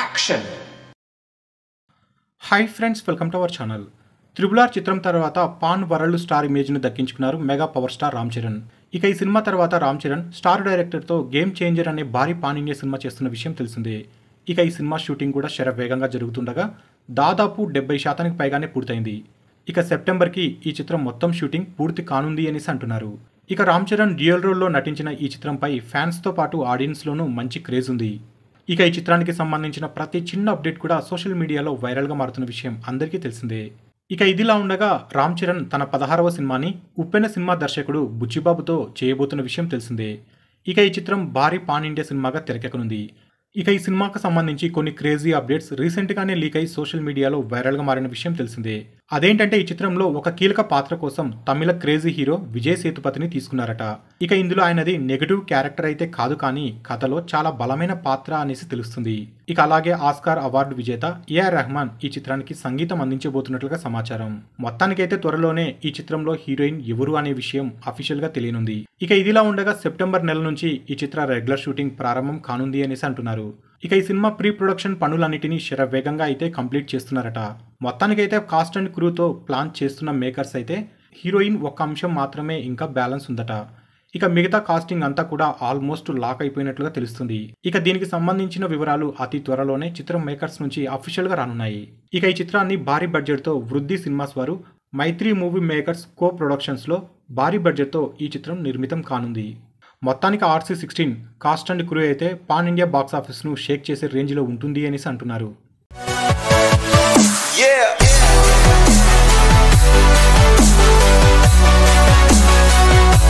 action hi friends welcome to our channel త్రిబులార్ చిత్రం తర్వాత పాన్ వరల్డ్ స్టార్ ఇమేజ్ను దక్కించుకున్నారు mega power star Ram Charan ఇక ఈ సినిమా తర్వాత రామ్ చరణ్ స్టార్ డైరెక్టర్తో గేమ్ చేంజర్ అనే భారీ పాన్ ఇండియా సినిమా చేస్తున్న విషయం తెలిసిందే ఇక ఈ సినిమా షూటింగ్ కూడా శర వేగంగా జరుగుతుండగా దాదాపు డెబ్బై శాతానికి పైగానే పూర్తయింది ఇక సెప్టెంబర్కి ఈ చిత్రం మొత్తం షూటింగ్ పూర్తి కానుంది అనేసి అంటున్నారు ఇక రామ్ చరణ్ డ్యూయల్ రోల్లో నటించిన ఈ చిత్రంపై ఫ్యాన్స్తో పాటు ఆడియన్స్లోనూ మంచి క్రేజ్ ఉంది ఇక ఈ చిత్రానికి సంబంధించిన ప్రతి చిన్న అప్డేట్ కూడా సోషల్ మీడియాలో వైరల్గా మారుతున్న విషయం అందరికీ తెలిసిందే ఇక ఇదిలా ఉండగా రామ్ చరణ్ తన పదహారవ సినిమాని ఉప్పెన సినిమా దర్శకుడు బుచ్చిబాబుతో చేయబోతున్న విషయం తెలిసిందే ఇక ఈ చిత్రం భారీ పాన్ ఇండియా సినిమాగా తెరకెక్కనుంది ఇక ఈ సినిమాకు సంబంధించి కొన్ని క్రేజీ అప్డేట్స్ రీసెంట్గానే లీక్ అయి సోషల్ మీడియాలో వైరల్గా మారిన విషయం తెలిసిందే అదేంటంటే ఈ చిత్రంలో ఒక కీలక పాత్ర కోసం తమిళ క్రేజీ హీరో విజయ్ సేతుపతిని తీసుకున్నారట ఇక ఇందులో ఆయనది నెగిటివ్ క్యారెక్టర్ అయితే కాదు కానీ కథలో చాలా బలమైన పాత్ర అనేసి తెలుస్తుంది ఇక అలాగే ఆస్కార్ అవార్డు విజేత ఏఆర్ రెహమాన్ ఈ చిత్రానికి సంగీతం అందించబోతున్నట్లుగా సమాచారం మొత్తానికైతే త్వరలోనే ఈ చిత్రంలో హీరోయిన్ ఎవరు అనే విషయం అఫీషియల్ గా తెలియనుంది ఇక ఇదిలా ఉండగా సెప్టెంబర్ నెల నుంచి ఈ చిత్ర రెగ్యులర్ షూటింగ్ ప్రారంభం కానుంది అనేసి అంటున్నారు ఇక ఈ సినిమా ప్రీ ప్రొడక్షన్ పనులన్నిటినీ శరవేగంగా అయితే కంప్లీట్ చేస్తున్నారట మొత్తానికైతే కాస్ట్ అండ్ క్రూతో ప్లాన్ చేస్తున్న మేకర్స్ అయితే హీరోయిన్ ఒక అంశం మాత్రమే ఇంకా బ్యాలెన్స్ ఉందట ఇక మిగతా కాస్టింగ్ అంతా కూడా ఆల్మోస్ట్ లాక్ అయిపోయినట్లుగా తెలుస్తుంది ఇక దీనికి సంబంధించిన వివరాలు అతి త్వరలోనే చిత్రం మేకర్స్ నుంచి అఫీషియల్గా రానున్నాయి ఇక ఈ చిత్రాన్ని భారీ బడ్జెట్తో వృద్ధి సినిమాస్ వారు మైత్రి మూవీ మేకర్స్ కో ప్రొడక్షన్స్లో భారీ బడ్జెట్తో ఈ చిత్రం నిర్మితం కానుంది మొత్తానికి RC sixteen cast and crew అయితే పాన్ ఇండియా బాక్సాఫీస్ను షేక్ చేసే రేంజ్లో ఉంటుంది అనేసి అంటున్నారు